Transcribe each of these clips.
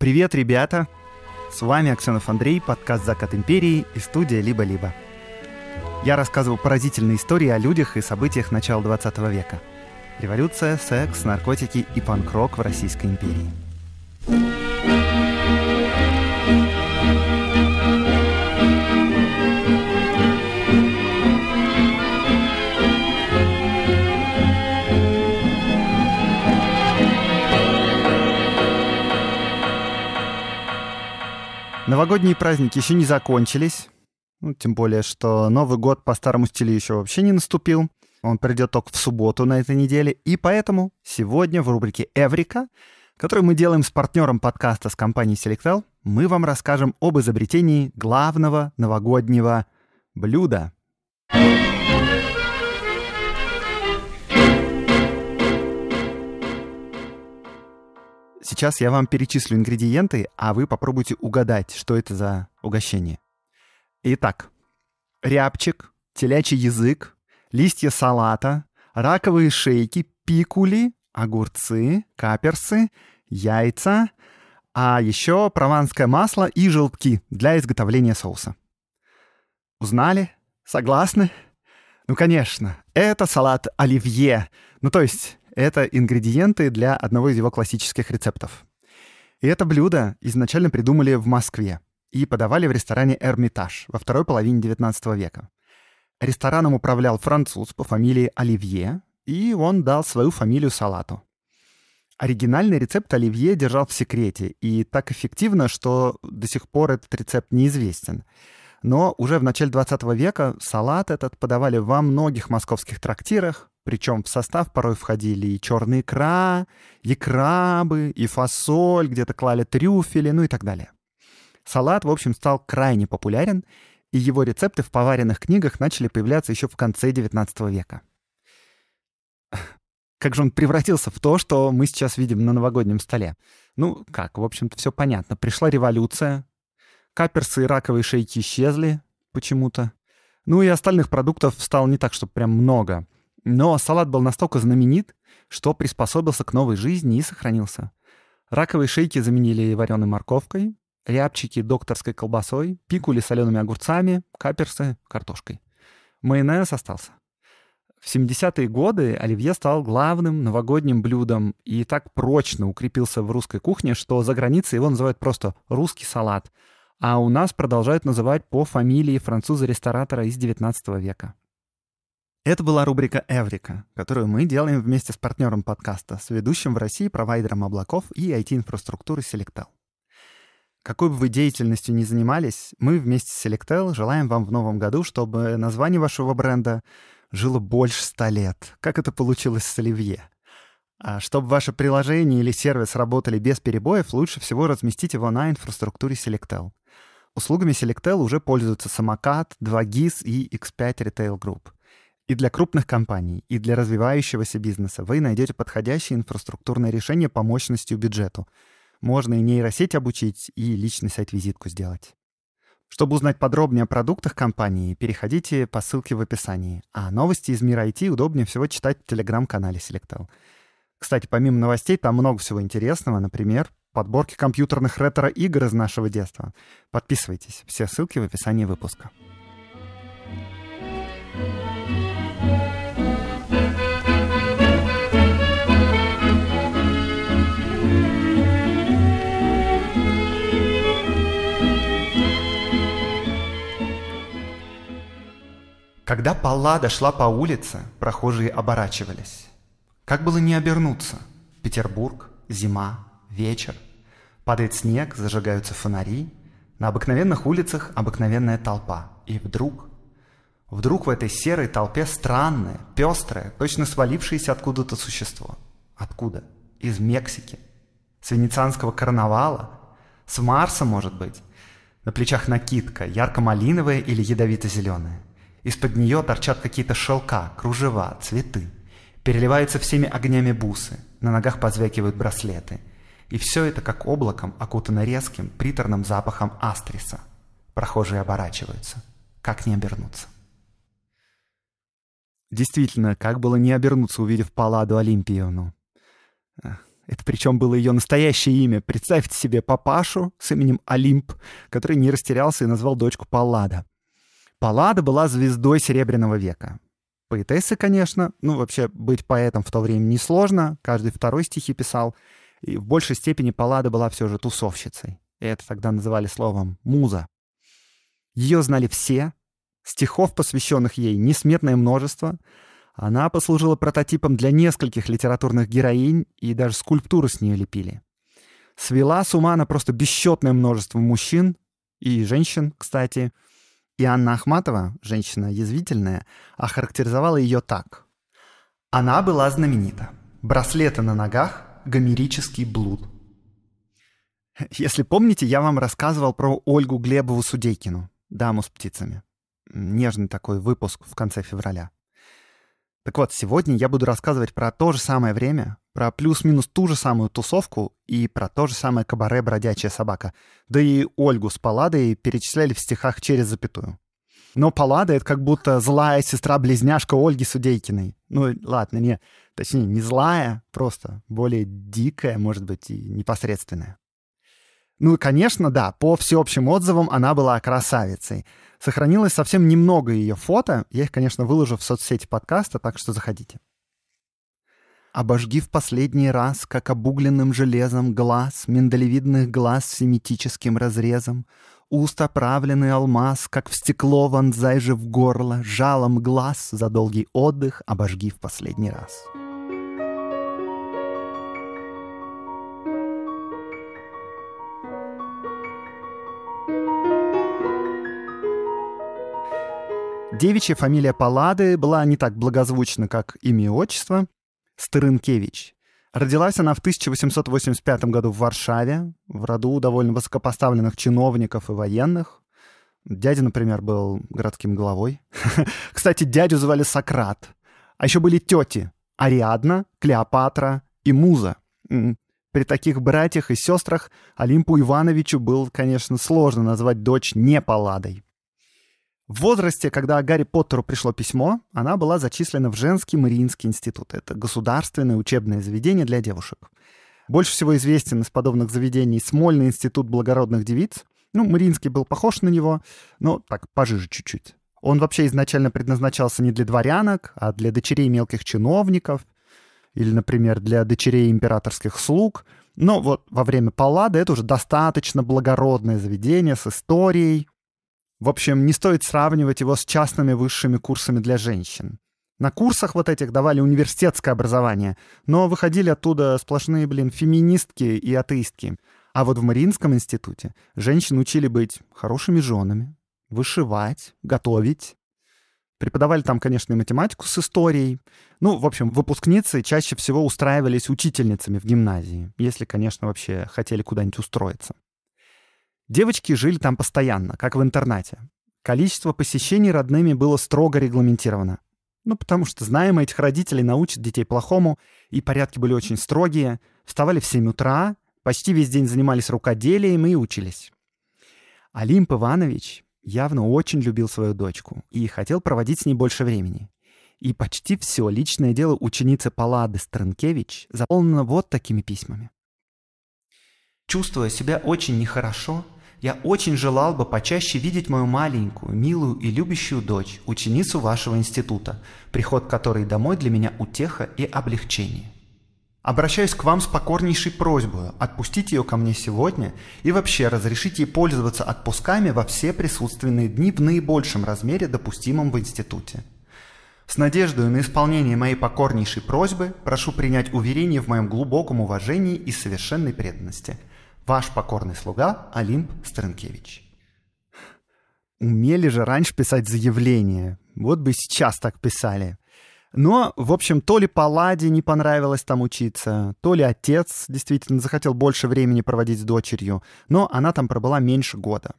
Привет, ребята! С вами Аксенов Андрей, подкаст «Закат империи» и студия «Либо-либо». Я рассказываю поразительные истории о людях и событиях начала 20 века. Революция, секс, наркотики и панк-рок в Российской империи – Новогодние праздники еще не закончились. Ну, тем более, что Новый год по старому стилю еще вообще не наступил. Он придет только в субботу на этой неделе. И поэтому сегодня в рубрике «Эврика», которую мы делаем с партнером подкаста с компанией Selectel, мы вам расскажем об изобретении главного новогоднего блюда. Thank Сейчас я вам перечислю ингредиенты, а вы попробуйте угадать, что это за угощение. Итак, рябчик, телячий язык, листья салата, раковые шейки, пикули, огурцы, каперсы, яйца, а еще прованское масло и желтки для изготовления соуса. Узнали? Согласны? Ну, конечно, это салат оливье. Ну, то есть это ингредиенты для одного из его классических рецептов. И это блюдо изначально придумали в Москве и подавали в ресторане «Эрмитаж» во второй половине XIX века. Рестораном управлял француз по фамилии Оливье, и он дал свою фамилию салату. Оригинальный рецепт Оливье держал в секрете и так эффективно, что до сих пор этот рецепт неизвестен. Но уже в начале 20 века салат этот подавали во многих московских трактирах, причем в состав порой входили и черная икра, и крабы, и фасоль, где-то клали трюфели, ну и так далее. Салат, в общем, стал крайне популярен, и его рецепты в поваренных книгах начали появляться еще в конце XIX века. Как же он превратился в то, что мы сейчас видим на новогоднем столе? Ну, как, в общем-то, все понятно. Пришла революция, каперсы и раковые шейки исчезли почему-то. Ну и остальных продуктов стало не так, чтобы прям много — но салат был настолько знаменит, что приспособился к новой жизни и сохранился. Раковые шейки заменили вареной морковкой, рябчики докторской колбасой, пикули солеными огурцами, каперсы картошкой. Майонез остался. В 70-е годы оливье стал главным новогодним блюдом и так прочно укрепился в русской кухне, что за границей его называют просто «русский салат», а у нас продолжают называть по фамилии француза-ресторатора из 19 века. Это была рубрика «Эврика», которую мы делаем вместе с партнером подкаста, с ведущим в России провайдером облаков и IT-инфраструктуры Selectel. Какой бы вы деятельностью ни занимались, мы вместе с Selectel желаем вам в новом году, чтобы название вашего бренда жило больше ста лет, как это получилось с Оливье. А чтобы ваше приложение или сервис работали без перебоев, лучше всего разместить его на инфраструктуре Selectel. Услугами Selectel уже пользуются Самокат, 2GIS и X5 Retail Group — и для крупных компаний, и для развивающегося бизнеса вы найдете подходящее инфраструктурное решение по мощности и бюджету. Можно и нейросеть обучить, и личный сайт-визитку сделать. Чтобы узнать подробнее о продуктах компании, переходите по ссылке в описании. А новости из мира IT удобнее всего читать в телеграм-канале Selectel. Кстати, помимо новостей, там много всего интересного. Например, подборки компьютерных ретро-игр из нашего детства. Подписывайтесь. Все ссылки в описании выпуска. Когда Паллада шла по улице, прохожие оборачивались. Как было не обернуться? Петербург, зима, вечер. Падает снег, зажигаются фонари. На обыкновенных улицах обыкновенная толпа. И вдруг... Вдруг в этой серой толпе странное, пестрое, точно свалившееся откуда-то существо. Откуда? Из Мексики. С венецианского карнавала? С Марса, может быть? На плечах накидка, ярко-малиновая или ядовито-зеленая. Из-под нее торчат какие-то шелка, кружева, цветы. Переливаются всеми огнями бусы, на ногах позвякивают браслеты. И все это как облаком, окутано резким, приторным запахом астриса. Прохожие оборачиваются. Как не обернуться? Действительно, как было не обернуться, увидев Палладу Олимпиевну? Это причем было ее настоящее имя. Представьте себе папашу с именем Олимп, который не растерялся и назвал дочку Паллада. Паллада была звездой Серебряного века. Поэтессы, конечно. Ну, вообще, быть поэтом в то время несложно. Каждый второй стихи писал. И в большей степени Паллада была все же тусовщицей. И это тогда называли словом «муза». Ее знали все. Стихов, посвященных ей, несметное множество. Она послужила прототипом для нескольких литературных героинь, и даже скульптуры с нее лепили. Свела с ума она просто бесчетное множество мужчин и женщин, кстати — и Анна Ахматова, женщина язвительная, охарактеризовала ее так. Она была знаменита. Браслеты на ногах, гомерический блуд. Если помните, я вам рассказывал про Ольгу Глебову Судейкину, даму с птицами. Нежный такой выпуск в конце февраля. Так вот, сегодня я буду рассказывать про то же самое время, про плюс-минус ту же самую тусовку и про то же самое кабаре «Бродячая собака». Да и Ольгу с Паладой перечисляли в стихах через запятую. Но Паллада — это как будто злая сестра-близняшка Ольги Судейкиной. Ну, ладно, не, точнее, не злая, просто более дикая, может быть, и непосредственная. Ну и, конечно, да, по всеобщим отзывам она была красавицей. Сохранилось совсем немного ее фото. Я их, конечно, выложу в соцсети подкаста, так что заходите. Обожги в последний раз, как обугленным железом, глаз, миндалевидных глаз с семитическим разрезом, уст оправленный алмаз, как в стекло вонзай же в горло, жалом глаз за долгий отдых обожги в последний раз. Девичья фамилия Палады была не так благозвучна, как имя и отчество, Стырынкевич. Родилась она в 1885 году в Варшаве, в роду довольно высокопоставленных чиновников и военных. Дядя, например, был городским главой. Кстати, дядю звали Сократ. А еще были тети Ариадна, Клеопатра и Муза. При таких братьях и сестрах Олимпу Ивановичу было, конечно, сложно назвать дочь не Палладой. В возрасте, когда Гарри Поттеру пришло письмо, она была зачислена в женский Мариинский институт. Это государственное учебное заведение для девушек. Больше всего известен из подобных заведений Смольный институт благородных девиц. Ну, Мариинский был похож на него, но так, пожиже чуть-чуть. Он вообще изначально предназначался не для дворянок, а для дочерей мелких чиновников или, например, для дочерей императорских слуг. Но вот во время Паллады это уже достаточно благородное заведение с историей, в общем, не стоит сравнивать его с частными высшими курсами для женщин. На курсах вот этих давали университетское образование, но выходили оттуда сплошные, блин, феминистки и атеистки. А вот в Мариинском институте женщин учили быть хорошими женами, вышивать, готовить. Преподавали там, конечно, и математику с историей. Ну, в общем, выпускницы чаще всего устраивались учительницами в гимназии, если, конечно, вообще хотели куда-нибудь устроиться. Девочки жили там постоянно, как в интернате. Количество посещений родными было строго регламентировано. Ну, потому что знаемо этих родителей научат детей плохому, и порядки были очень строгие. Вставали в 7 утра, почти весь день занимались рукоделием и учились. Олимп Иванович явно очень любил свою дочку и хотел проводить с ней больше времени. И почти все личное дело ученицы Палады Странкевич заполнено вот такими письмами. Чувствуя себя очень нехорошо, я очень желал бы почаще видеть мою маленькую, милую и любящую дочь, ученицу вашего института, приход которой домой для меня утеха и облегчение. Обращаюсь к вам с покорнейшей просьбой отпустить ее ко мне сегодня и вообще разрешить ей пользоваться отпусками во все присутственные дни в наибольшем размере, допустимом в институте. С надеждой на исполнение моей покорнейшей просьбы прошу принять уверение в моем глубоком уважении и совершенной преданности – Ваш покорный слуга Олимп Стренкевич. Умели же раньше писать заявление. Вот бы сейчас так писали. Но, в общем, то ли Палладе не понравилось там учиться, то ли отец действительно захотел больше времени проводить с дочерью, но она там пробыла меньше года.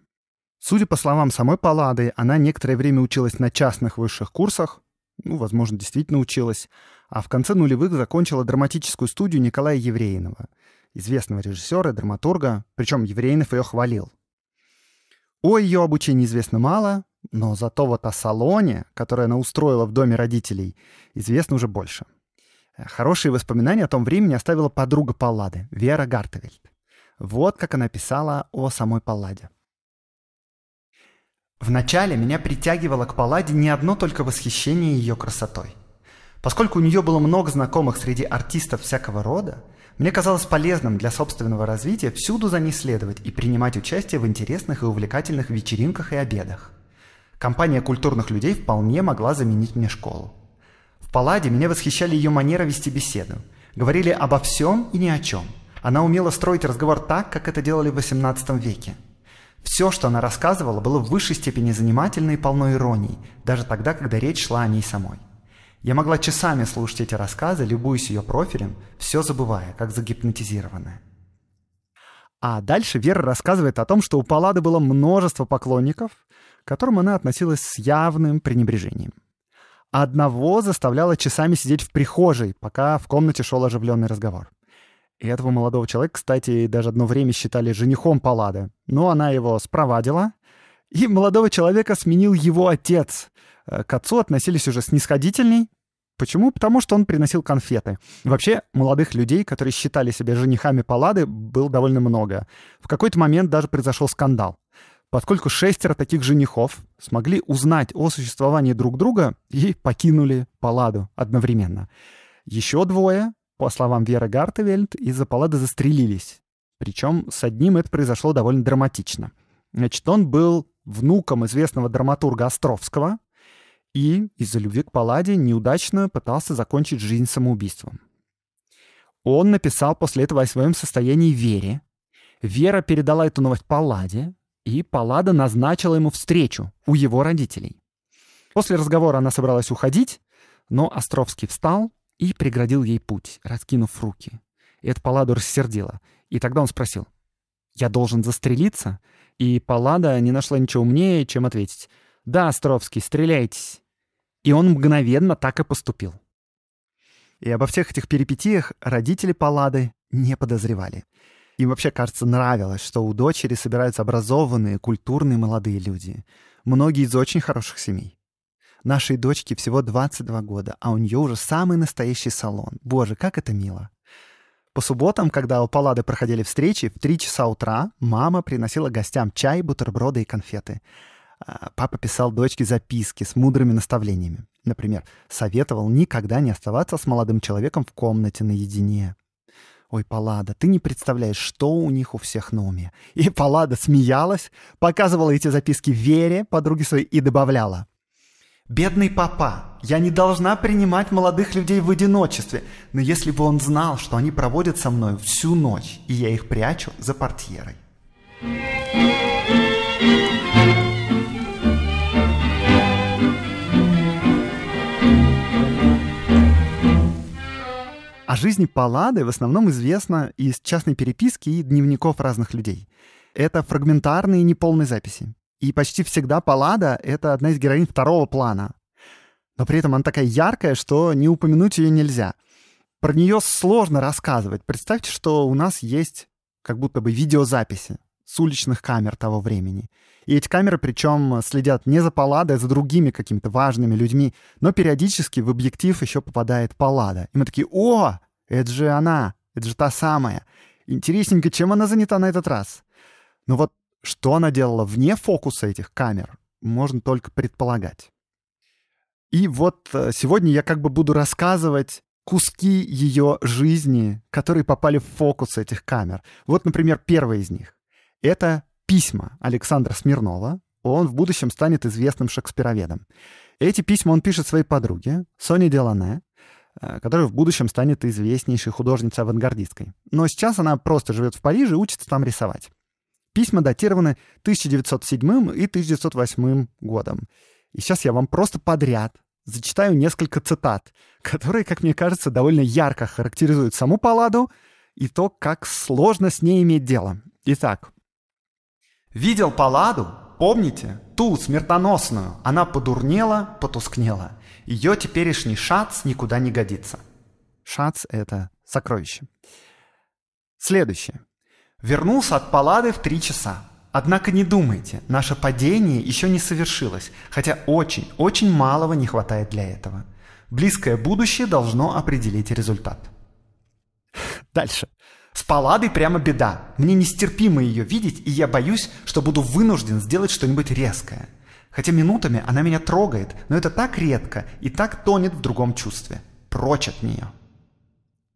Судя по словам самой Паллады, она некоторое время училась на частных высших курсах, ну, возможно, действительно училась, а в конце нулевых закончила драматическую студию Николая Евреинова — известного режиссера, драматурга, причем Еврейнов ее хвалил. О ее обучении известно мало, но зато вот о салоне, который она устроила в доме родителей, известно уже больше. Э, хорошие воспоминания о том времени оставила подруга Паллады, Вера Гартевельд. Вот как она писала о самой Палладе. Вначале меня притягивало к Палладе не одно только восхищение ее красотой. Поскольку у нее было много знакомых среди артистов всякого рода, мне казалось полезным для собственного развития всюду за ней следовать и принимать участие в интересных и увлекательных вечеринках и обедах. Компания культурных людей вполне могла заменить мне школу. В Палладе меня восхищали ее манера вести беседу. Говорили обо всем и ни о чем. Она умела строить разговор так, как это делали в XVIII веке. Все, что она рассказывала, было в высшей степени занимательно и полно иронии, даже тогда, когда речь шла о ней самой. Я могла часами слушать эти рассказы, любуясь ее профилем, все забывая, как загипнотизированная. А дальше Вера рассказывает о том, что у Паллады было множество поклонников, к которым она относилась с явным пренебрежением. Одного заставляла часами сидеть в прихожей, пока в комнате шел оживленный разговор. И этого молодого человека, кстати, даже одно время считали женихом Паллады, но она его спровадила, и молодого человека сменил его отец — Э, к отцу относились уже снисходительней. Почему? Потому что он приносил конфеты. Вообще, молодых людей, которые считали себя женихами Паллады, было довольно много. В какой-то момент даже произошел скандал. Поскольку шестеро таких женихов смогли узнать о существовании друг друга и покинули Палладу одновременно. Еще двое, по словам Веры Гартевельд, из-за Паллады застрелились. Причем с одним это произошло довольно драматично. Значит, он был внуком известного драматурга Островского, и из-за любви к Палладе неудачно пытался закончить жизнь самоубийством. Он написал после этого о своем состоянии Вере. Вера передала эту новость Палладе, и Паллада назначила ему встречу у его родителей. После разговора она собралась уходить, но Островский встал и преградил ей путь, раскинув руки. И это Палладу рассердило. И тогда он спросил, «Я должен застрелиться?» И Паллада не нашла ничего умнее, чем ответить, «Да, Островский, стреляйтесь, и он мгновенно так и поступил. И обо всех этих перипетиях родители Паллады не подозревали. Им вообще, кажется, нравилось, что у дочери собираются образованные, культурные молодые люди. Многие из очень хороших семей. Нашей дочке всего 22 года, а у нее уже самый настоящий салон. Боже, как это мило. По субботам, когда у Паллады проходили встречи, в 3 часа утра мама приносила гостям чай, бутерброды и конфеты — а, папа писал дочке записки с мудрыми наставлениями. Например, советовал никогда не оставаться с молодым человеком в комнате наедине. Ой, Палада, ты не представляешь, что у них у всех на уме. И Палада смеялась, показывала эти записки Вере, подруге своей, и добавляла. «Бедный папа, я не должна принимать молодых людей в одиночестве, но если бы он знал, что они проводят со мной всю ночь, и я их прячу за портьерой». О жизни Паллады в основном известно из частной переписки и дневников разных людей. Это фрагментарные неполные записи. И почти всегда Паллада — это одна из героинь второго плана. Но при этом она такая яркая, что не упомянуть ее нельзя. Про нее сложно рассказывать. Представьте, что у нас есть как будто бы видеозаписи с уличных камер того времени — и эти камеры, причем, э, следят не за Палладой, а за другими какими-то важными людьми. Но периодически в объектив еще попадает Паллада. И мы такие, о, это же она, это же та самая. Интересненько, чем она занята на этот раз? Ну вот что она делала вне фокуса этих камер, можно только предполагать. И вот э, сегодня я как бы буду рассказывать куски ее жизни, которые попали в фокус этих камер. Вот, например, первый из них. Это письма Александра Смирнова, он в будущем станет известным шекспироведом. Эти письма он пишет своей подруге, Соне Делане, э, которая в будущем станет известнейшей художницей-авангардисткой. Но сейчас она просто живет в Париже и учится там рисовать. Письма датированы 1907 и 1908 годом. И сейчас я вам просто подряд зачитаю несколько цитат, которые, как мне кажется, довольно ярко характеризуют саму Палладу и то, как сложно с ней иметь дело. Итак, Видел Паладу? Помните? Ту смертоносную. Она подурнела, потускнела. Ее теперешний шац никуда не годится. Шац — это сокровище. Следующее. Вернулся от Палады в три часа. Однако не думайте, наше падение еще не совершилось, хотя очень, очень малого не хватает для этого. Близкое будущее должно определить результат. Дальше. С Паладой прямо беда. Мне нестерпимо ее видеть, и я боюсь, что буду вынужден сделать что-нибудь резкое. Хотя минутами она меня трогает, но это так редко и так тонет в другом чувстве. Прочь от нее.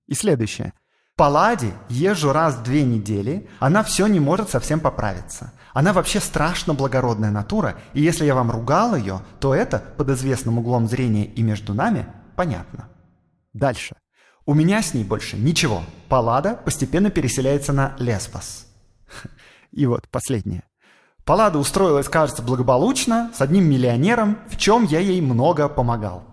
И следующее. Палладе езжу раз в две недели, она все не может совсем поправиться. Она вообще страшно благородная натура, и если я вам ругал ее, то это, под известным углом зрения и между нами, понятно. Дальше. У меня с ней больше ничего. Паллада постепенно переселяется на Леспас. И вот последнее. Паллада устроилась, кажется, благополучно, с одним миллионером, в чем я ей много помогал.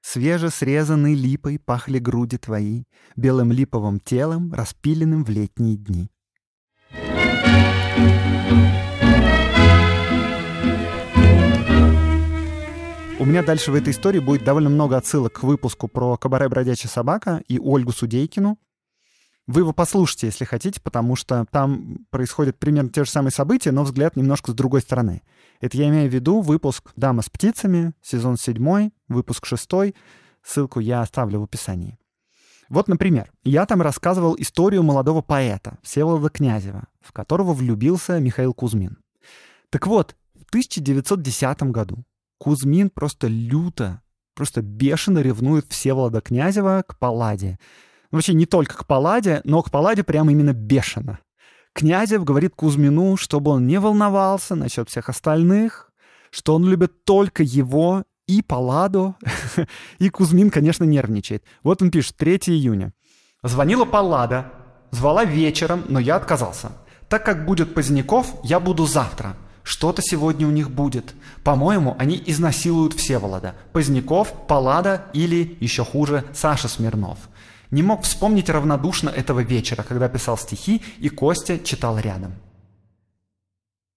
Свежесрезанной липой пахли груди твои, белым липовым телом, распиленным в летние дни. Thank you. У меня дальше в этой истории будет довольно много отсылок к выпуску про «Кабаре бродячая собака» и Ольгу Судейкину. Вы его послушайте, если хотите, потому что там происходят примерно те же самые события, но взгляд немножко с другой стороны. Это я имею в виду выпуск «Дама с птицами», сезон 7, выпуск 6. Ссылку я оставлю в описании. Вот, например, я там рассказывал историю молодого поэта Всеволода Князева, в которого влюбился Михаил Кузьмин. Так вот, в 1910 году Кузьмин просто люто, просто бешено ревнует Всеволода Князева к Паладе. Ну, вообще не только к Паладе, но к Паладе прямо именно бешено. Князев говорит Кузьмину, чтобы он не волновался насчет всех остальных, что он любит только его и Паладу. и Кузьмин, конечно, нервничает. Вот он пишет, 3 июня. «Звонила Палада, звала вечером, но я отказался. Так как будет Поздняков, я буду завтра. Что-то сегодня у них будет. По-моему, они изнасилуют Всеволода, Поздняков, Палада или, еще хуже, Саша Смирнов. Не мог вспомнить равнодушно этого вечера, когда писал стихи и Костя читал рядом.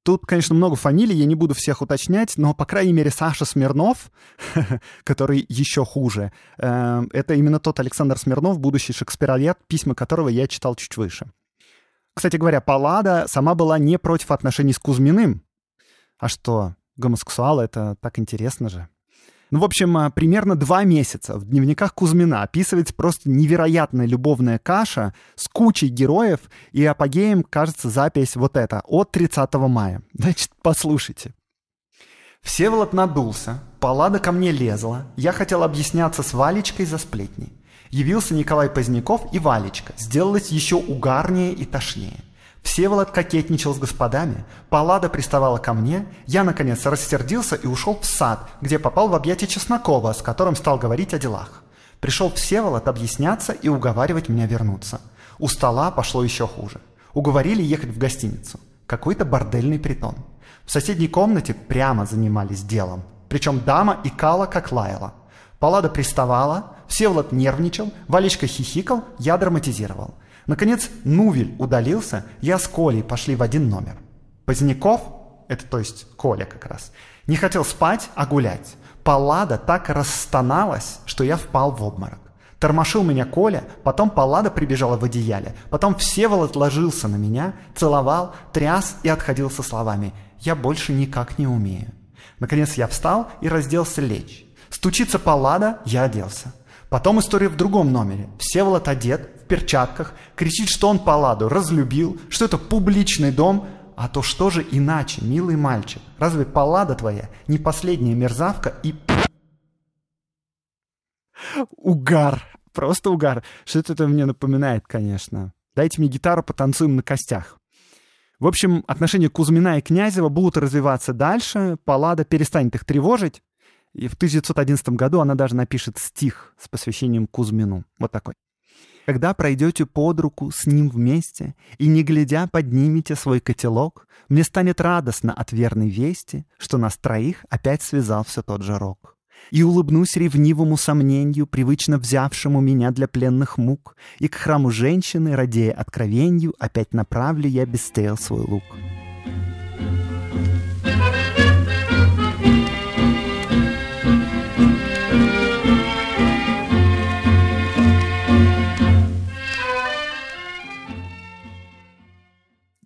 Тут, конечно, много фамилий, я не буду всех уточнять, но, по крайней мере, Саша Смирнов, который еще хуже, э, это именно тот Александр Смирнов, будущий шекспиролет, письма которого я читал чуть выше. Кстати говоря, Паллада сама была не против отношений с Кузьминым, а что, гомосексуалы — это так интересно же. Ну, в общем, а, примерно два месяца в дневниках Кузьмина описывается просто невероятная любовная каша с кучей героев, и апогеем, кажется, запись вот эта, от 30 мая. Значит, послушайте. Всеволод надулся, Паллада ко мне лезла, я хотел объясняться с Валечкой за сплетни. Явился Николай Поздняков и Валечка, сделалось еще угарнее и тошнее. Всеволод кокетничал с господами, Паллада приставала ко мне, я, наконец, рассердился и ушел в сад, где попал в объятия Чеснокова, с которым стал говорить о делах. Пришел Всеволод объясняться и уговаривать меня вернуться. У стола пошло еще хуже. Уговорили ехать в гостиницу. Какой-то бордельный притон. В соседней комнате прямо занимались делом. Причем дама икала, как лаяла. Паллада приставала, Всеволод нервничал, Валечка хихикал, я драматизировал – Наконец, Нувель удалился, я с Колей пошли в один номер. Поздняков, это то есть Коля как раз, не хотел спать, а гулять. Паллада так расстоналась, что я впал в обморок. Тормошил меня Коля, потом Паллада прибежала в одеяле, потом Всеволод ложился на меня, целовал, тряс и отходил со словами «Я больше никак не умею». Наконец я встал и разделся лечь. Стучится Паллада, я оделся. Потом история в другом номере. Всеволод одет, перчатках, кричит, что он Палладу разлюбил, что это публичный дом. А то что же иначе, милый мальчик? Разве Паллада твоя не последняя мерзавка и... Угар! Просто угар. Что-то это мне напоминает, конечно. Дайте мне гитару, потанцуем на костях. В общем, отношения Кузьмина и Князева будут развиваться дальше, Паллада перестанет их тревожить, и в 1911 году она даже напишет стих с посвящением Кузьмину. Вот такой когда пройдете под руку с ним вместе и, не глядя, поднимете свой котелок, мне станет радостно от верной вести, что нас троих опять связал все тот же рог. И улыбнусь ревнивому сомнению, привычно взявшему меня для пленных мук, и к храму женщины, радея откровенью, опять направлю я без стрел свой лук».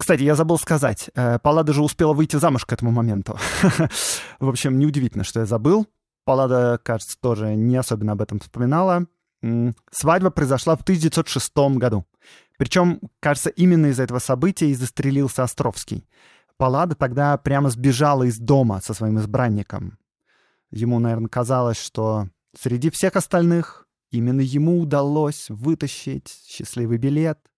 Кстати, я забыл сказать, э, Паллада же успела выйти замуж к этому моменту. В общем, неудивительно, что я забыл. Паллада, кажется, тоже не особенно об этом вспоминала. Свадьба произошла в 1906 году. Причем, кажется, именно из-за этого события и застрелился Островский. Паллада тогда прямо сбежала из дома со своим избранником. Ему, наверное, казалось, что среди всех остальных именно ему удалось вытащить счастливый билет —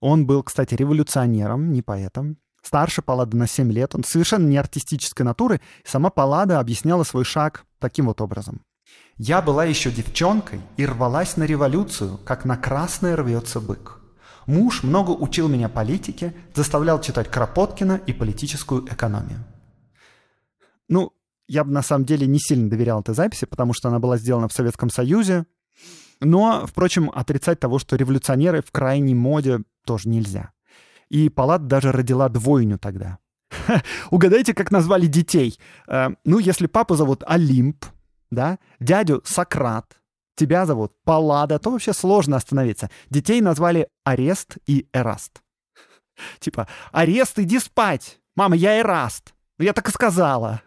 он был, кстати, революционером, не поэтом. Старше Паллада на 7 лет, он совершенно не артистической натуры, сама Паллада объясняла свой шаг таким вот образом. «Я была еще девчонкой и рвалась на революцию, как на красное рвется бык. Муж много учил меня политике, заставлял читать Кропоткина и политическую экономию». Ну, я бы на самом деле не сильно доверял этой записи, потому что она была сделана в Советском Союзе, но, впрочем, отрицать того, что революционеры в крайней моде тоже нельзя. И Палат даже родила двойню тогда. Угадайте, как назвали детей. Э, ну, если папу зовут Олимп, да, дядю Сократ, тебя зовут Паллада, то вообще сложно остановиться. Детей назвали Арест и Эраст. Типа, Арест, иди спать! Мама, я Эраст! Ну, я так и сказала.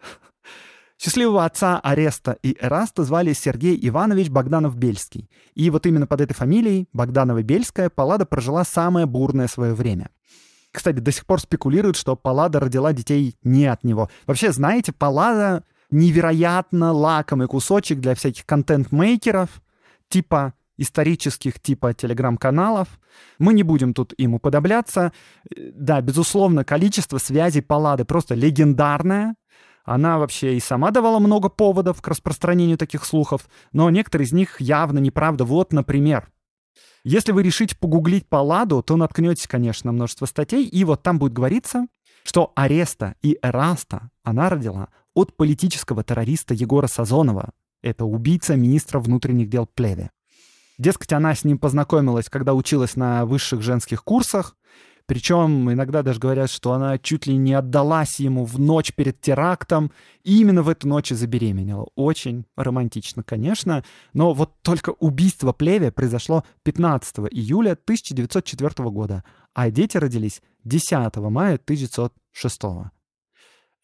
Счастливого отца Ареста и Эраста звали Сергей Иванович Богданов-Бельский. И вот именно под этой фамилией, Богданова-Бельская, Паллада прожила самое бурное свое время. Кстати, до сих пор спекулируют, что Паллада родила детей не от него. Вообще, знаете, Паллада невероятно лакомый кусочек для всяких контент-мейкеров, типа исторических типа телеграм-каналов. Мы не будем тут им уподобляться. Э, да, безусловно, количество связей Паллады просто легендарное. Она вообще и сама давала много поводов к распространению таких слухов, но некоторые из них явно неправда. Вот, например, если вы решите погуглить Палладу, то наткнетесь, конечно, на множество статей, и вот там будет говориться, что Ареста и Эраста она родила от политического террориста Егора Сазонова. Это убийца министра внутренних дел Плеве. Дескать, она с ним познакомилась, когда училась на высших женских курсах, причем иногда даже говорят, что она чуть ли не отдалась ему в ночь перед терактом, и именно в эту ночь и забеременела. Очень романтично, конечно, но вот только убийство плеве произошло 15 июля 1904 года, а дети родились 10 мая 1906.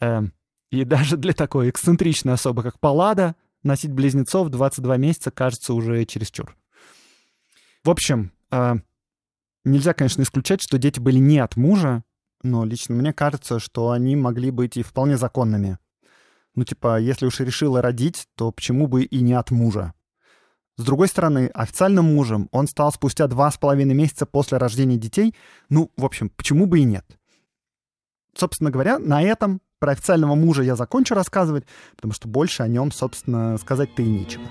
Эм, и даже для такой эксцентричной особы, как Паллада, носить близнецов 22 месяца кажется уже чересчур. В общем, э, Нельзя, конечно, исключать, что дети были не от мужа, но лично мне кажется, что они могли быть и вполне законными. Ну, типа, если уж и решила родить, то почему бы и не от мужа? С другой стороны, официальным мужем он стал спустя два с половиной месяца после рождения детей. Ну, в общем, почему бы и нет? Собственно говоря, на этом про официального мужа я закончу рассказывать, потому что больше о нем, собственно, сказать-то и нечего.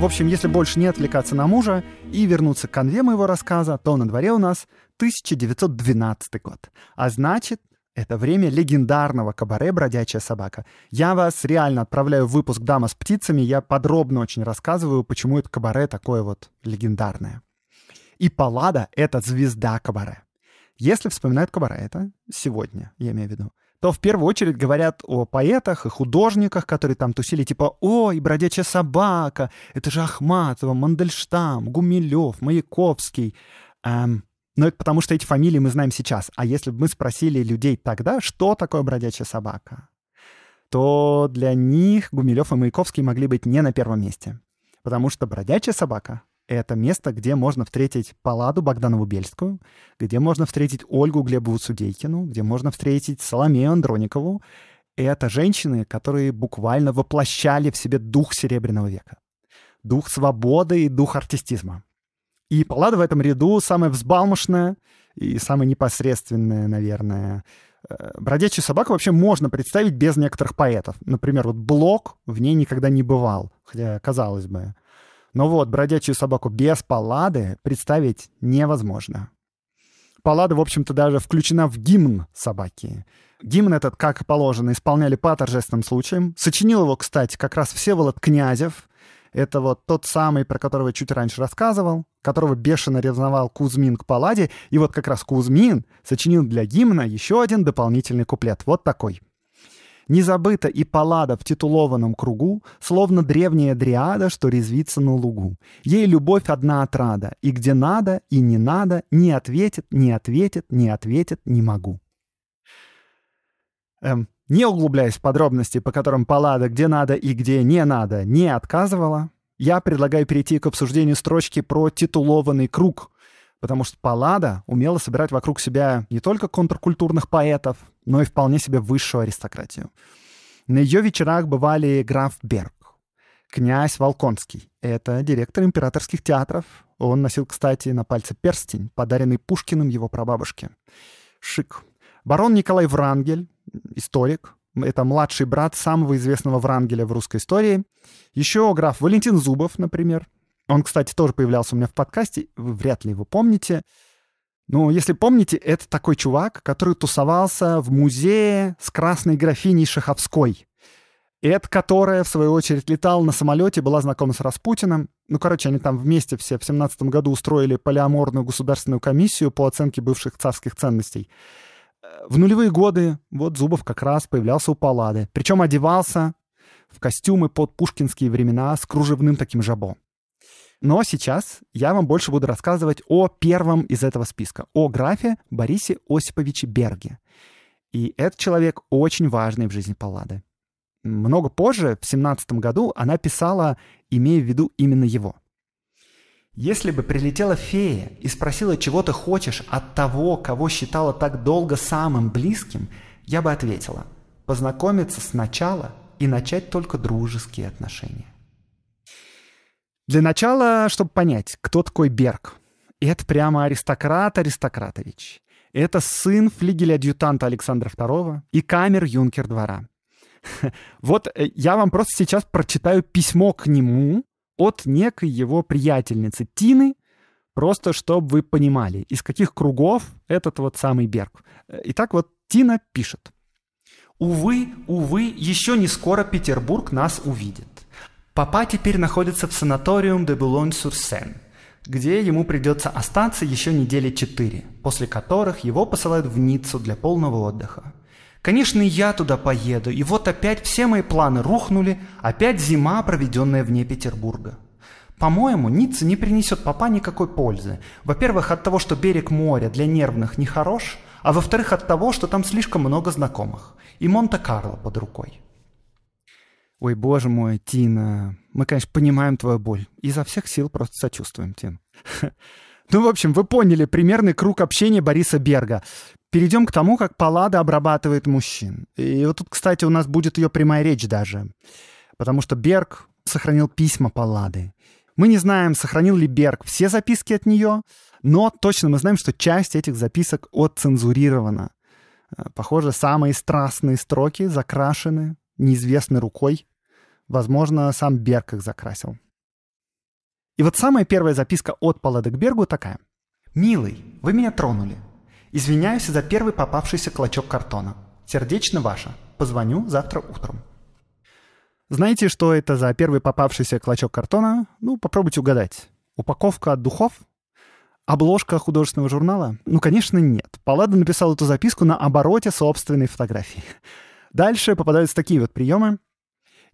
В общем, если больше не отвлекаться на мужа и вернуться к конве моего рассказа, то на дворе у нас 1912 год. А значит, это время легендарного кабаре «Бродячая собака». Я вас реально отправляю в выпуск «Дама с птицами». Я подробно очень рассказываю, почему это кабаре такое вот легендарное. И Паллада — это звезда кабаре. Если вспоминают Кабарайта сегодня, я имею в виду, то в первую очередь говорят о поэтах и художниках, которые там тусили, типа «Ой, бродячая собака, это же Ахматова, Мандельштам, Гумилев, Маяковский». Эм, но это потому, что эти фамилии мы знаем сейчас. А если бы мы спросили людей тогда, что такое бродячая собака, то для них Гумилев и Маяковский могли быть не на первом месте. Потому что бродячая собака это место, где можно встретить Паладу Богданову-Бельскую, где можно встретить Ольгу Глебову-Судейкину, где можно встретить Соломею Андроникову. Это женщины, которые буквально воплощали в себе дух Серебряного века, дух свободы и дух артистизма. И Паллада в этом ряду самая взбалмошная и самая непосредственная, наверное. Э, Бродячую собаку вообще можно представить без некоторых поэтов. Например, вот Блок в ней никогда не бывал, хотя казалось бы. Но вот бродячую собаку без паллады представить невозможно. Паллада, в общем-то, даже включена в гимн собаки. Гимн этот, как и положено, исполняли по торжественным случаям. Сочинил его, кстати, как раз Всеволод Князев. Это вот тот самый, про которого я чуть раньше рассказывал, которого бешено ревновал Кузьмин к Палладе. И вот как раз Кузьмин сочинил для гимна еще один дополнительный куплет. Вот такой — не забыта и палада в титулованном кругу, словно древняя дриада, что резвится на лугу. Ей любовь одна отрада, и где надо, и не надо, не ответит, не ответит, не ответит, не могу. Эм, не углубляясь в подробности, по которым палада где надо и где не надо не отказывала, я предлагаю перейти к обсуждению строчки про титулованный круг — потому что Паллада умела собирать вокруг себя не только контркультурных поэтов, но и вполне себе высшую аристократию. На ее вечерах бывали граф Берг, князь Волконский. Это директор императорских театров. Он носил, кстати, на пальце перстень, подаренный Пушкиным его прабабушке. Шик. Барон Николай Врангель, историк. Это младший брат самого известного Врангеля в русской истории. Еще граф Валентин Зубов, например, он, кстати, тоже появлялся у меня в подкасте, вы вряд ли его помните. но если помните, это такой чувак, который тусовался в музее с красной графиней Шаховской. Это которая, в свою очередь, летала на самолете, была знакома с Распутиным. Ну, короче, они там вместе все в семнадцатом году устроили полиаморную государственную комиссию по оценке бывших царских ценностей. В нулевые годы вот Зубов как раз появлялся у Палады, Причем одевался в костюмы под пушкинские времена с кружевным таким жабо. Но сейчас я вам больше буду рассказывать о первом из этого списка, о графе Борисе Осиповиче Берге. И этот человек очень важный в жизни Паллады. Много позже, в 17 году, она писала, имея в виду именно его. Если бы прилетела фея и спросила, чего ты хочешь от того, кого считала так долго самым близким, я бы ответила – познакомиться сначала и начать только дружеские отношения. Для начала, чтобы понять, кто такой Берг. Это прямо аристократ Аристократович. Это сын флигеля-адъютанта Александра II и камер-юнкер двора. Вот э, я вам просто сейчас прочитаю письмо к нему от некой его приятельницы Тины, просто чтобы вы понимали, из каких кругов этот вот самый Берг. Э, итак, вот Тина пишет. «Увы, увы, еще не скоро Петербург нас увидит. Папа теперь находится в санаториум де Булонь-Сюрсен, где ему придется остаться еще недели четыре, после которых его посылают в Ниццу для полного отдыха. Конечно, я туда поеду, и вот опять все мои планы рухнули, опять зима, проведенная вне Петербурга. По-моему, Ницца не принесет папа никакой пользы. Во-первых, от того, что берег моря для нервных нехорош, а во-вторых, от того, что там слишком много знакомых. И Монте-Карло под рукой. Ой, боже мой, Тина, мы, конечно, понимаем твою боль. Изо всех сил просто сочувствуем, Тин. Ну, в общем, вы поняли примерный круг общения Бориса Берга. Перейдем к тому, как Палада обрабатывает мужчин. И вот тут, кстати, у нас будет ее прямая речь даже. Потому что Берг сохранил письма Палады. Мы не знаем, сохранил ли Берг все записки от нее, но точно мы знаем, что часть этих записок отцензурирована. Э, похоже, самые страстные строки закрашены неизвестной рукой. Возможно, сам Берг их закрасил. И вот самая первая записка от Палада к Бергу такая. «Милый, вы меня тронули. Извиняюсь за первый попавшийся клочок картона. Сердечно ваша. Позвоню завтра утром». Знаете, что это за первый попавшийся клочок картона? Ну, попробуйте угадать. Упаковка от духов? Обложка художественного журнала? Ну, конечно, нет. Паллада написал эту записку на обороте собственной фотографии. Дальше попадаются такие вот приемы.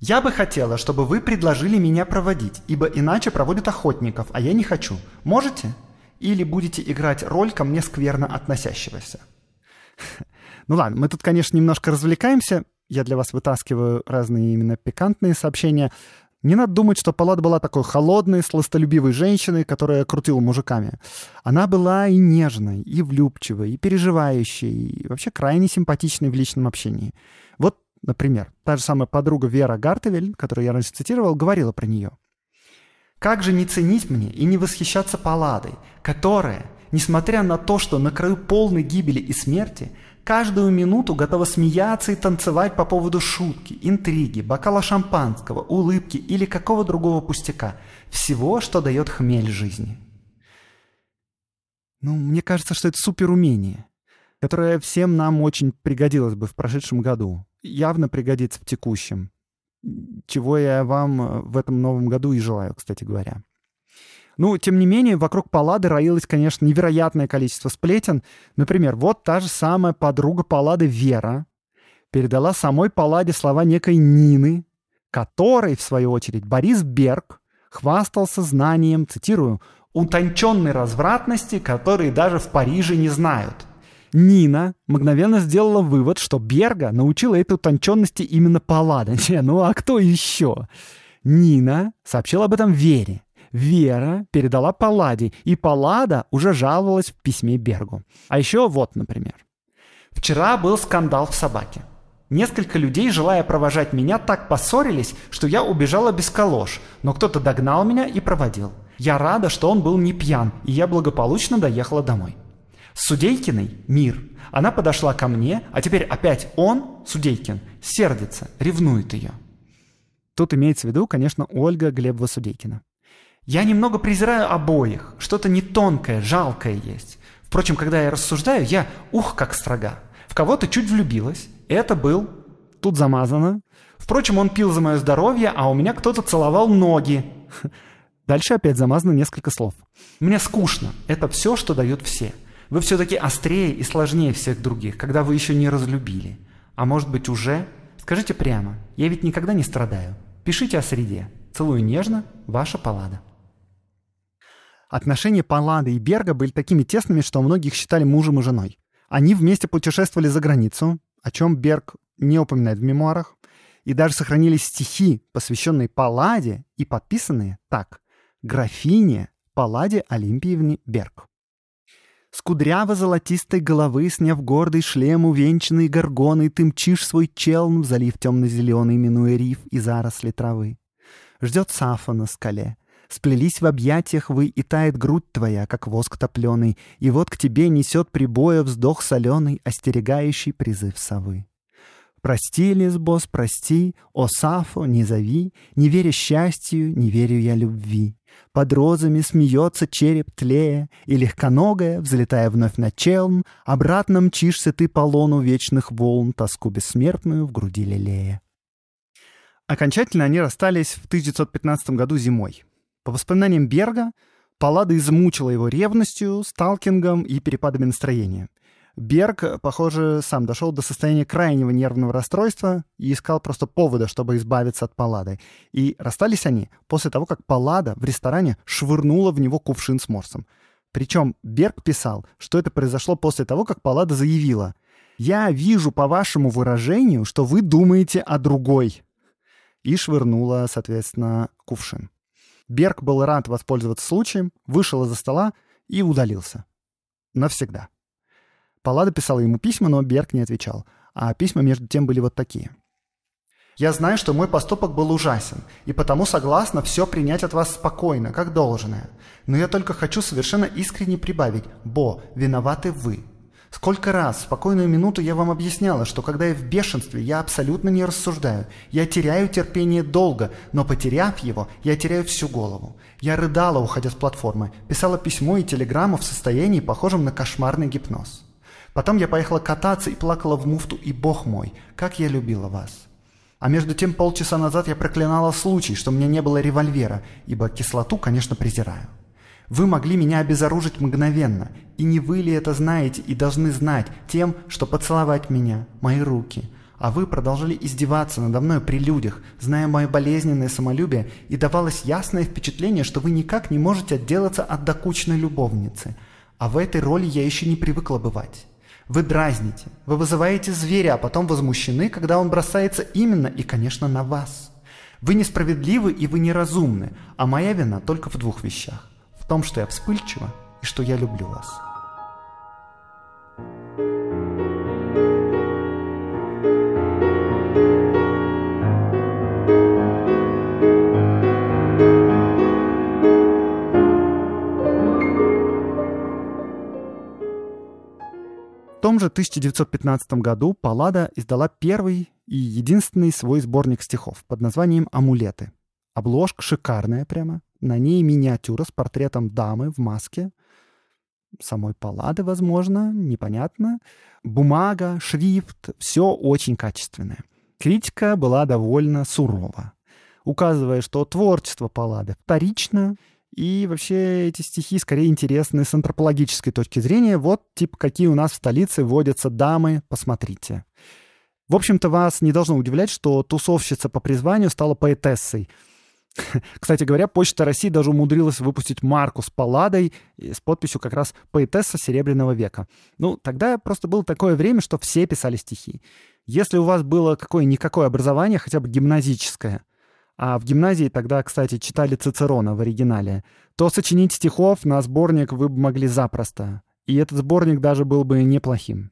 «Я бы хотела, чтобы вы предложили меня проводить, ибо иначе проводят охотников, а я не хочу. Можете? Или будете играть роль ко мне скверно относящегося?» Ну ладно, мы тут, конечно, немножко развлекаемся. Я для вас вытаскиваю разные именно пикантные сообщения. Не надо думать, что Палат была такой холодной, сластолюбивой женщиной, которая крутила мужиками. Она была и нежной, и влюбчивой, и переживающей, и вообще крайне симпатичной в личном общении например, та же самая подруга Вера Гартевель, которую я раньше цитировал, говорила про нее. «Как же не ценить мне и не восхищаться Палладой, которая, несмотря на то, что на краю полной гибели и смерти, каждую минуту готова смеяться и танцевать по поводу шутки, интриги, бокала шампанского, улыбки или какого другого пустяка, всего, что дает хмель жизни». Ну, мне кажется, что это суперумение, которое всем нам очень пригодилось бы в прошедшем году явно пригодится в текущем. Чего я вам э, в этом новом году и желаю, кстати говоря. Ну, тем не менее, вокруг Паллады роилось, конечно, невероятное количество сплетен. Например, вот та же самая подруга Паллады Вера передала самой Палладе слова некой Нины, которой, в свою очередь, Борис Берг хвастался знанием, цитирую, «утонченной развратности, которые даже в Париже не знают». Нина мгновенно сделала вывод, что Берга научила этой утонченности именно Палада. Не, ну а кто еще? Нина сообщила об этом Вере. Вера передала Паладе, и Палада уже жаловалась в письме Бергу. А еще вот, например. «Вчера был скандал в собаке. Несколько людей, желая провожать меня, так поссорились, что я убежала без колош, но кто-то догнал меня и проводил. Я рада, что он был не пьян, и я благополучно доехала домой. Судейкиной мир. Она подошла ко мне, а теперь опять он, Судейкин, сердится, ревнует ее. Тут имеется в виду, конечно, Ольга Глебова Судейкина. Я немного презираю обоих. Что-то не тонкое, жалкое есть. Впрочем, когда я рассуждаю, я ух, как строга. В кого-то чуть влюбилась. Это был... Тут замазано. Впрочем, он пил за мое здоровье, а у меня кто-то целовал ноги. Дальше опять замазано несколько слов. Мне скучно. Это все, что дают все. Вы все-таки острее и сложнее всех других, когда вы еще не разлюбили. А может быть уже? Скажите прямо, я ведь никогда не страдаю. Пишите о среде. Целую нежно, ваша Паллада. Отношения Паллады и Берга были такими тесными, что многих считали мужем и женой. Они вместе путешествовали за границу, о чем Берг не упоминает в мемуарах, и даже сохранились стихи, посвященные Палладе и подписанные так «Графине Палладе Олимпиевне Берг». С кудряво-золотистой головы, сняв гордый шлем, увенчанный горгоной, ты мчишь свой челн, залив темно-зеленый, минуя риф и заросли травы. Ждет Сафа на скале. Сплелись в объятиях вы, и тает грудь твоя, как воск топленый, и вот к тебе несет прибоя вздох соленый, остерегающий призыв совы. Прости, Лесбос, прости, о Сафо, не зови, не веря счастью, не верю я любви. Под розами смеется череп тлея, И легконогая, взлетая вновь на челн, Обратно мчишься ты по лону вечных волн, Тоску бессмертную в груди лелея. Окончательно они расстались в 1915 году зимой. По воспоминаниям Берга, Паллада измучила его ревностью, сталкингом и перепадами настроения — Берг, похоже, сам дошел до состояния крайнего нервного расстройства и искал просто повода, чтобы избавиться от Палады. И расстались они после того, как Палада в ресторане швырнула в него кувшин с морсом. Причем Берг писал, что это произошло после того, как Палада заявила «Я вижу по вашему выражению, что вы думаете о другой». И швырнула, соответственно, кувшин. Берг был рад воспользоваться случаем, вышел из-за стола и удалился. Навсегда. Паллада писала ему письма, но Берг не отвечал. А письма между тем были вот такие. «Я знаю, что мой поступок был ужасен, и потому согласна все принять от вас спокойно, как должное. Но я только хочу совершенно искренне прибавить «Бо, виноваты вы». Сколько раз в спокойную минуту я вам объясняла, что когда я в бешенстве, я абсолютно не рассуждаю. Я теряю терпение долго, но потеряв его, я теряю всю голову. Я рыдала, уходя с платформы, писала письмо и телеграмму в состоянии, похожем на кошмарный гипноз. Потом я поехала кататься и плакала в муфту, и бог мой, как я любила вас. А между тем полчаса назад я проклинала случай, что мне не было револьвера, ибо кислоту, конечно, презираю. Вы могли меня обезоружить мгновенно, и не вы ли это знаете и должны знать тем, что поцеловать меня, мои руки. А вы продолжали издеваться надо мной при людях, зная мое болезненное самолюбие, и давалось ясное впечатление, что вы никак не можете отделаться от докучной любовницы. А в этой роли я еще не привыкла бывать. Вы дразните, вы вызываете зверя, а потом возмущены, когда он бросается именно и, конечно, на вас. Вы несправедливы и вы неразумны, а моя вина только в двух вещах. В том, что я вспыльчива и что я люблю вас. том же 1915 году Паллада издала первый и единственный свой сборник стихов под названием «Амулеты». Обложка шикарная прямо. На ней миниатюра с портретом дамы в маске, самой Паллады, возможно, непонятно. Бумага, шрифт, все очень качественное. Критика была довольно сурова, указывая, что творчество Паллады вторично и вообще эти стихи скорее интересны с антропологической точки зрения. Вот, типа, какие у нас в столице водятся дамы, посмотрите. В общем-то, вас не должно удивлять, что тусовщица по призванию стала поэтессой. Кстати говоря, Почта России даже умудрилась выпустить марку с палладой с подписью как раз «Поэтесса Серебряного века». Ну, тогда просто было такое время, что все писали стихи. Если у вас было какое-никакое образование, хотя бы гимназическое — а в гимназии тогда, кстати, читали Цицерона в оригинале, то сочинить стихов на сборник вы бы могли запросто. И этот сборник даже был бы неплохим.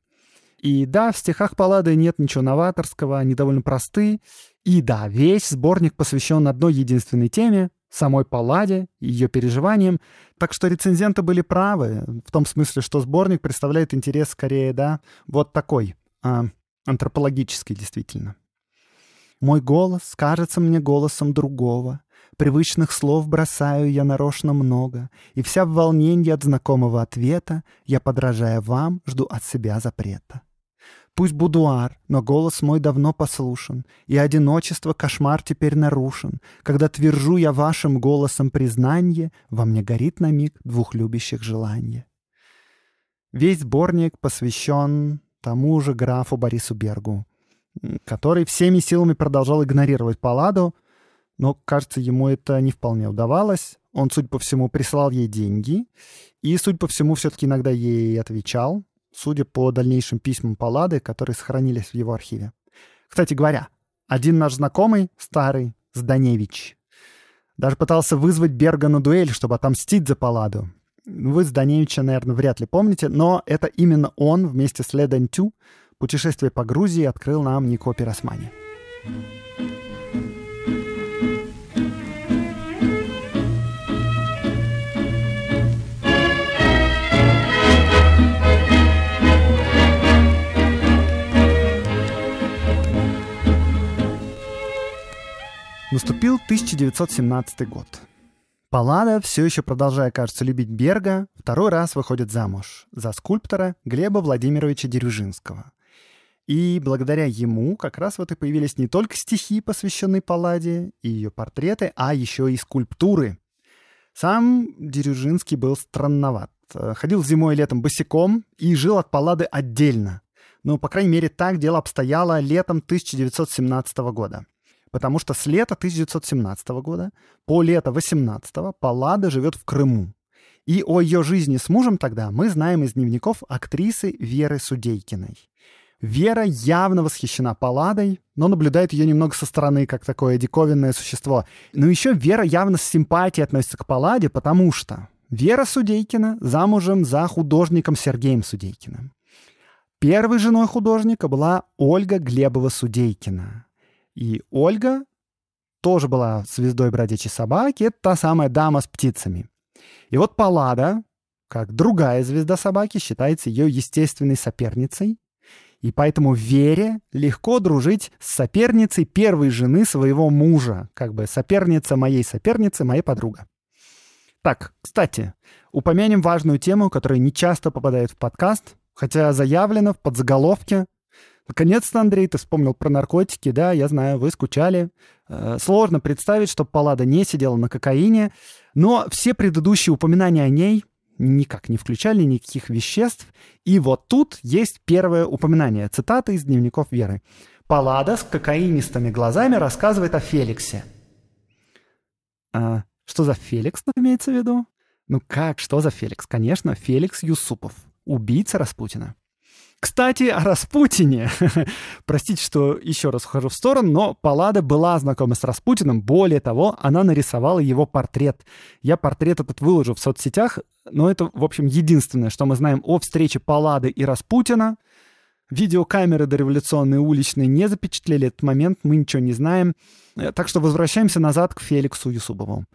И да, в стихах Паллады нет ничего новаторского, они довольно просты. И да, весь сборник посвящен одной единственной теме — самой Палладе, ее переживаниям. Так что рецензенты были правы, в том смысле, что сборник представляет интерес скорее, да, вот такой, а, антропологический действительно. Мой голос кажется мне голосом другого. Привычных слов бросаю я нарочно много, и вся в волнении от знакомого ответа я, подражая вам, жду от себя запрета. Пусть будуар, но голос мой давно послушен, и одиночество кошмар теперь нарушен. Когда твержу я вашим голосом признание, во мне горит на миг двух любящих желание. Весь сборник посвящен тому же графу Борису Бергу который всеми силами продолжал игнорировать Паладу, но, кажется, ему это не вполне удавалось. Он, судя по всему, присылал ей деньги, и, судя по всему, все-таки иногда ей отвечал, судя по дальнейшим письмам Паллады, которые сохранились в его архиве. Кстати говоря, один наш знакомый, старый, Зданевич, даже пытался вызвать Берга на дуэль, чтобы отомстить за Палладу. Вы Зданевича, наверное, вряд ли помните, но это именно он вместе с Ледентю Путешествие по Грузии открыл нам Нико Пиросмани. Наступил 1917 год. Паллада, все еще продолжая, кажется, любить Берга, второй раз выходит замуж за скульптора Глеба Владимировича Дерюжинского. И благодаря ему как раз вот и появились не только стихи, посвященные Палладе и ее портреты, а еще и скульптуры. Сам Дерюжинский был странноват. Ходил зимой и летом босиком и жил от Паллады отдельно. Ну, по крайней мере, так дело обстояло летом 1917 года. Потому что с лета 1917 года по лето 18 Паллада живет в Крыму. И о ее жизни с мужем тогда мы знаем из дневников актрисы Веры Судейкиной. Вера явно восхищена Паладой, но наблюдает ее немного со стороны, как такое диковинное существо. Но ну, еще Вера явно с симпатией относится к Паладе, потому что Вера Судейкина замужем за художником Сергеем Судейкиным. Первой женой художника была Ольга Глебова-Судейкина. И Ольга тоже была звездой бродячей собаки, это та самая дама с птицами. И вот Паллада, как другая звезда собаки, считается ее естественной соперницей, и поэтому Вере легко дружить с соперницей первой жены своего мужа. Как бы соперница моей соперницы, моя подруга. Так, кстати, упомянем важную тему, которая не часто попадает в подкаст, хотя заявлена в подзаголовке. Наконец-то, Андрей, ты вспомнил про наркотики, да, я знаю, вы скучали. Э, сложно представить, что Паллада не сидела на кокаине, но все предыдущие упоминания о ней никак не включали никаких веществ. И вот тут есть первое упоминание, цитата из дневников Веры. Паллада с кокаинистыми глазами рассказывает о Феликсе. А, что за Феликс имеется в виду? Ну как, что за Феликс? Конечно, Феликс Юсупов, убийца Распутина. Кстати, о Распутине. Простите, что еще раз хожу в сторону, но Паллада была знакома с Распутиным. Более того, она нарисовала его портрет. Я портрет этот выложу в соцсетях, но это, в общем, единственное, что мы знаем о встрече Паллады и Распутина. Видеокамеры дореволюционные уличные не запечатлели этот момент, мы ничего не знаем. Э, так что возвращаемся назад к Феликсу Юсубову.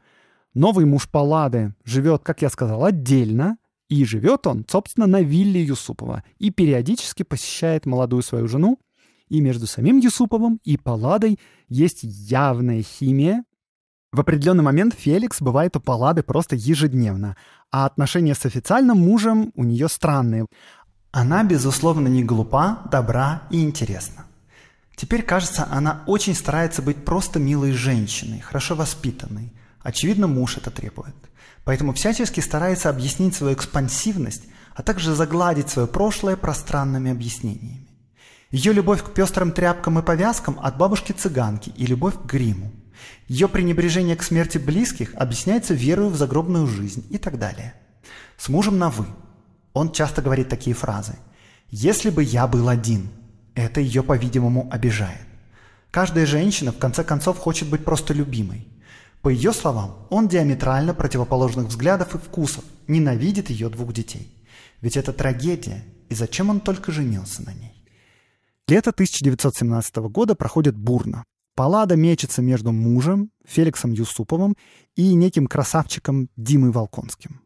Новый муж Паллады живет, как я сказал, отдельно — и живет он, собственно, на вилле Юсупова и периодически посещает молодую свою жену. И между самим Юсуповым и Паладой есть явная химия. В определенный момент Феликс бывает у Палады просто ежедневно, а отношения с официальным мужем у нее странные. Она, безусловно, не глупа, добра и интересна. Теперь, кажется, она очень старается быть просто милой женщиной, хорошо воспитанной – Очевидно, муж это требует. Поэтому всячески старается объяснить свою экспансивность, а также загладить свое прошлое пространными объяснениями. Ее любовь к пестрым тряпкам и повязкам от бабушки-цыганки и любовь к гриму. Ее пренебрежение к смерти близких объясняется верою в загробную жизнь и так далее. С мужем на «вы». Он часто говорит такие фразы. «Если бы я был один». Это ее, по-видимому, обижает. Каждая женщина, в конце концов, хочет быть просто любимой. По ее словам, он диаметрально противоположных взглядов и вкусов, ненавидит ее двух детей. Ведь это трагедия, и зачем он только женился на ней? Лето 1917 года проходит бурно. Паллада мечется между мужем, Феликсом Юсуповым, и неким красавчиком Димой Волконским.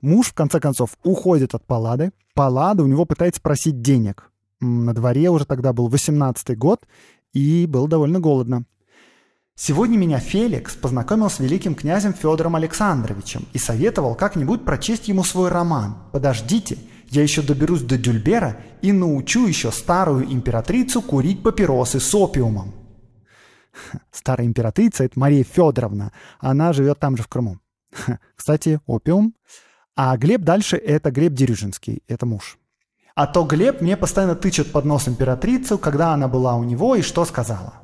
Муж, в конце концов, уходит от Паллады. Паллада у него пытается просить денег. На дворе уже тогда был 18-й год, и было довольно голодно. Сегодня меня Феликс познакомил с великим князем Федором Александровичем и советовал как-нибудь прочесть ему свой роман. Подождите, я еще доберусь до Дюльбера и научу еще старую императрицу курить папиросы с опиумом. Старая императрица — это Мария Федоровна. Она живет там же, в Крыму. Кстати, опиум. А Глеб дальше — это Глеб Дерюжинский, это муж. А то Глеб мне постоянно тычет под нос императрицу, когда она была у него и что сказала.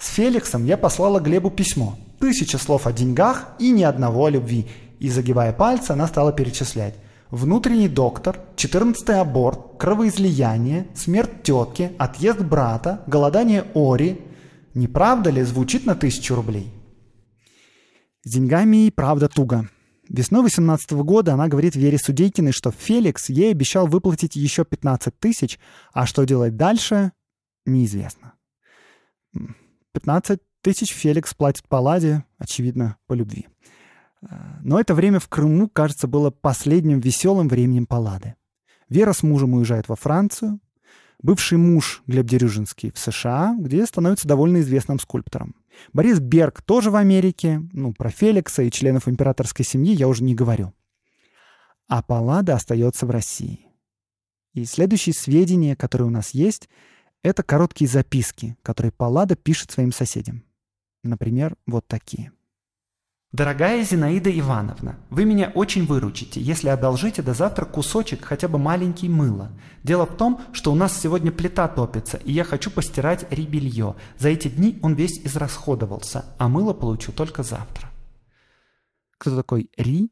С Феликсом я послала Глебу письмо. Тысяча слов о деньгах и ни одного о любви. И загибая пальцы, она стала перечислять. Внутренний доктор, 14-й аборт, кровоизлияние, смерть тетки, отъезд брата, голодание Ори. Не правда ли звучит на тысячу рублей? С деньгами и правда туго. Весной 18 года она говорит Вере Судейкиной, что Феликс ей обещал выплатить еще 15 тысяч, а что делать дальше, неизвестно. 15 тысяч Феликс платит Палладе, очевидно, по любви. Э, но это время в Крыму, кажется, было последним веселым временем Паллады. Вера с мужем уезжает во Францию. Бывший муж Глеб Дерюжинский в США, где становится довольно известным скульптором. Борис Берг тоже в Америке. Ну, про Феликса и членов императорской семьи я уже не говорю. А Паллада остается в России. И следующие сведения, которые у нас есть — это короткие записки, которые Паллада пишет своим соседям. Например, вот такие. «Дорогая Зинаида Ивановна, вы меня очень выручите, если одолжите до завтра кусочек хотя бы маленький мыла. Дело в том, что у нас сегодня плита топится, и я хочу постирать ребелье. За эти дни он весь израсходовался, а мыло получу только завтра». Кто такой Ри?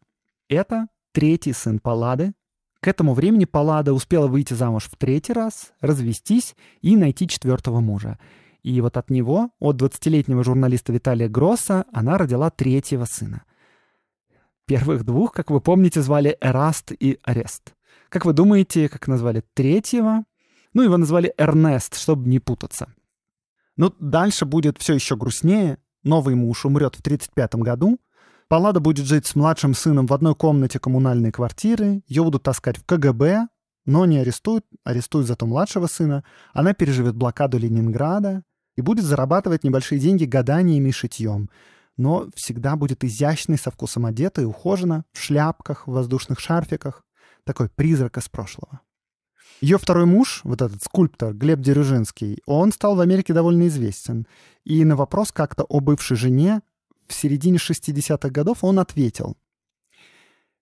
Это третий сын Паллады, к этому времени Палада успела выйти замуж в третий раз, развестись и найти четвертого мужа. И вот от него, от 20-летнего журналиста Виталия Гросса, она родила третьего сына. Первых двух, как вы помните, звали Эраст и Арест. Как вы думаете, как назвали третьего? Ну, его назвали Эрнест, чтобы не путаться. Но ну, дальше будет все еще грустнее. Новый муж умрет в 35 году, Паллада будет жить с младшим сыном в одной комнате коммунальной квартиры, ее будут таскать в КГБ, но не арестуют, арестуют зато младшего сына. Она переживет блокаду Ленинграда и будет зарабатывать небольшие деньги гаданиями и шитьем. Но всегда будет изящной, со вкусом одета и ухожена, в шляпках, в воздушных шарфиках. Такой призрак из прошлого. Ее второй муж, вот этот скульптор Глеб Дерюжинский, он стал в Америке довольно известен. И на вопрос как-то о бывшей жене в середине 60-х годов, он ответил.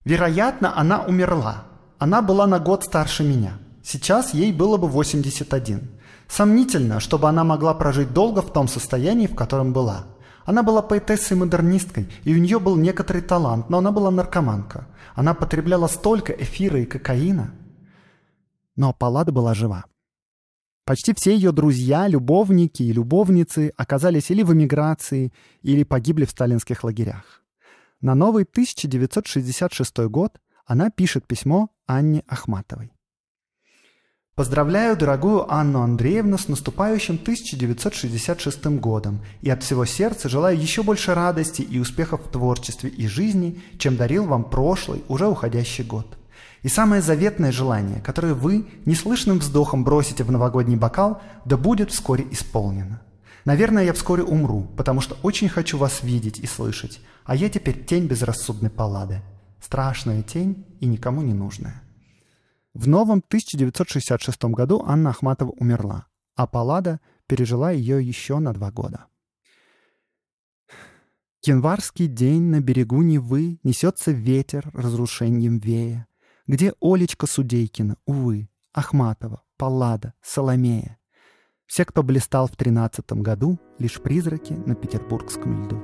«Вероятно, она умерла. Она была на год старше меня. Сейчас ей было бы 81. Сомнительно, чтобы она могла прожить долго в том состоянии, в котором была. Она была поэтессой-модернисткой, и у нее был некоторый талант, но она была наркоманка. Она потребляла столько эфира и кокаина». Но Паллада была жива. Почти все ее друзья, любовники и любовницы оказались или в эмиграции, или погибли в сталинских лагерях. На новый 1966 год она пишет письмо Анне Ахматовой. Поздравляю дорогую Анну Андреевну с наступающим 1966 годом и от всего сердца желаю еще больше радости и успехов в творчестве и жизни, чем дарил вам прошлый, уже уходящий год. И самое заветное желание, которое вы неслышным вздохом бросите в новогодний бокал, да будет вскоре исполнено. Наверное, я вскоре умру, потому что очень хочу вас видеть и слышать, а я теперь тень безрассудной палады. Страшная тень и никому не нужная. В новом 1966 году Анна Ахматова умерла, а Паллада пережила ее еще на два года. Январский день на берегу Невы несется ветер разрушением вея. Где Олечка Судейкина, увы, Ахматова, Паллада, Соломея? Все, кто блистал в тринадцатом году, лишь призраки на петербургском льду.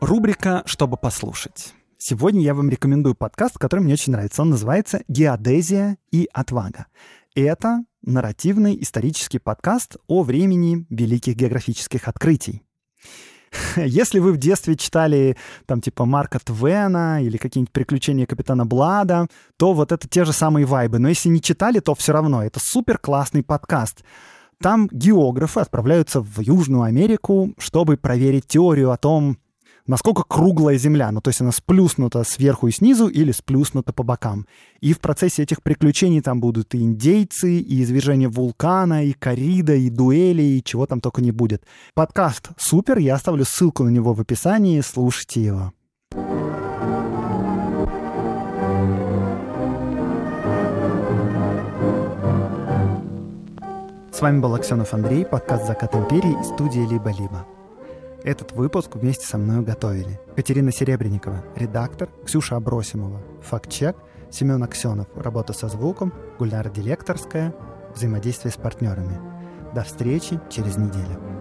Рубрика «Чтобы послушать». Сегодня я вам рекомендую подкаст, который мне очень нравится. Он называется «Геодезия и отвага». Это нарративный исторический подкаст о времени великих географических открытий. Если вы в детстве читали там типа Марка Твена или какие-нибудь приключения капитана Блада, то вот это те же самые вайбы. Но если не читали, то все равно это супер классный подкаст. Там географы отправляются в Южную Америку, чтобы проверить теорию о том, насколько круглая Земля, ну то есть она сплюснута сверху и снизу или сплюснута по бокам. И в процессе этих приключений там будут и индейцы, и извержение вулкана, и корида, и дуэли, и чего там только не будет. Подкаст супер, я оставлю ссылку на него в описании, слушайте его. С вами был Аксенов Андрей, подкаст «Закат империи» и студия «Либо-либо». Этот выпуск вместе со мной готовили Катерина Серебренникова, редактор, Ксюша Абросимова, фактчек, Семен Аксенов, работа со звуком, Гульнара Дилекторская, взаимодействие с партнерами. До встречи через неделю.